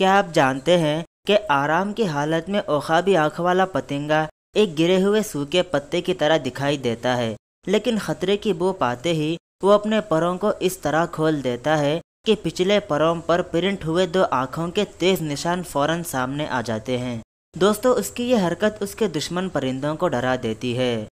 क्या आप जानते हैं कि आराम की हालत में ओखाबी आँख वाला पतंगा एक गिरे हुए सूखे पत्ते की तरह दिखाई देता है लेकिन खतरे की बो पाते ही वो अपने परों को इस तरह खोल देता है कि पिछले परों पर प्रिंट हुए दो आँखों के तेज निशान फौरन सामने आ जाते हैं दोस्तों उसकी ये हरकत उसके दुश्मन परिंदों को डरा देती है